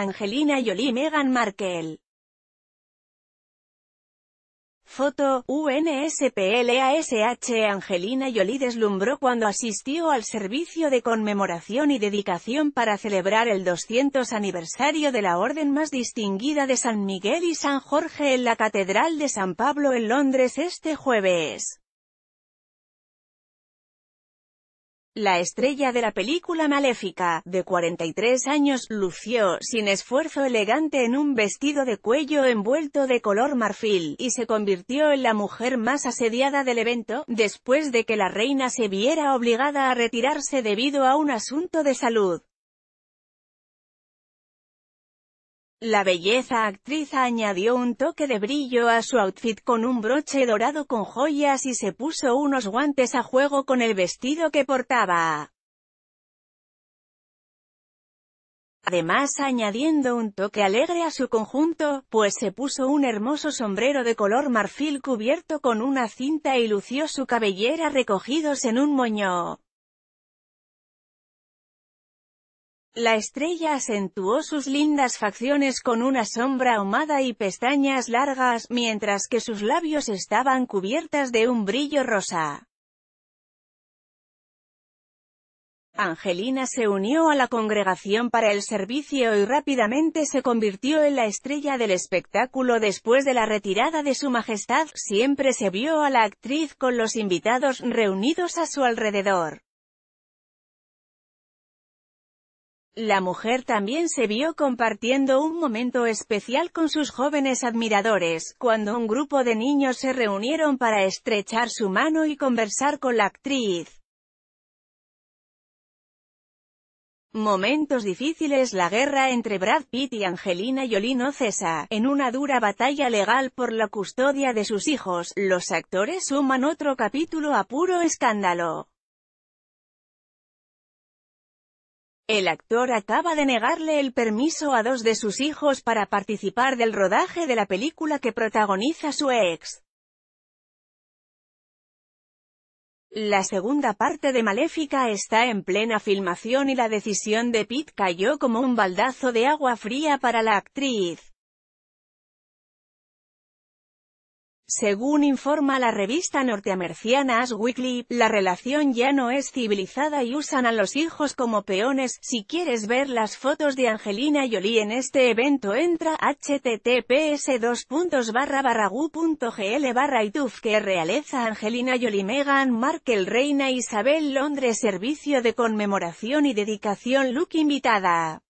Angelina Jolie Meghan Markle. Foto, UNSPLASH Angelina Jolie deslumbró cuando asistió al servicio de conmemoración y dedicación para celebrar el 200 aniversario de la Orden más distinguida de San Miguel y San Jorge en la Catedral de San Pablo en Londres este jueves. La estrella de la película Maléfica, de 43 años, lució, sin esfuerzo elegante en un vestido de cuello envuelto de color marfil, y se convirtió en la mujer más asediada del evento, después de que la reina se viera obligada a retirarse debido a un asunto de salud. La belleza actriz añadió un toque de brillo a su outfit con un broche dorado con joyas y se puso unos guantes a juego con el vestido que portaba. Además añadiendo un toque alegre a su conjunto, pues se puso un hermoso sombrero de color marfil cubierto con una cinta y lució su cabellera recogidos en un moño. La estrella acentuó sus lindas facciones con una sombra ahumada y pestañas largas, mientras que sus labios estaban cubiertas de un brillo rosa. Angelina se unió a la congregación para el servicio y rápidamente se convirtió en la estrella del espectáculo después de la retirada de su majestad, siempre se vio a la actriz con los invitados reunidos a su alrededor. La mujer también se vio compartiendo un momento especial con sus jóvenes admiradores, cuando un grupo de niños se reunieron para estrechar su mano y conversar con la actriz. Momentos difíciles La guerra entre Brad Pitt y Angelina Jolie no cesa, en una dura batalla legal por la custodia de sus hijos, los actores suman otro capítulo a puro escándalo. El actor acaba de negarle el permiso a dos de sus hijos para participar del rodaje de la película que protagoniza su ex. La segunda parte de Maléfica está en plena filmación y la decisión de Pitt cayó como un baldazo de agua fría para la actriz. Según informa la revista norteamericana As Weekly, la relación ya no es civilizada y usan a los hijos como peones. Si quieres ver las fotos de Angelina Jolie en este evento entra https gugl barra ituf que realeza Angelina Jolie Meghan Markle Reina Isabel Londres Servicio de Conmemoración y Dedicación Look Invitada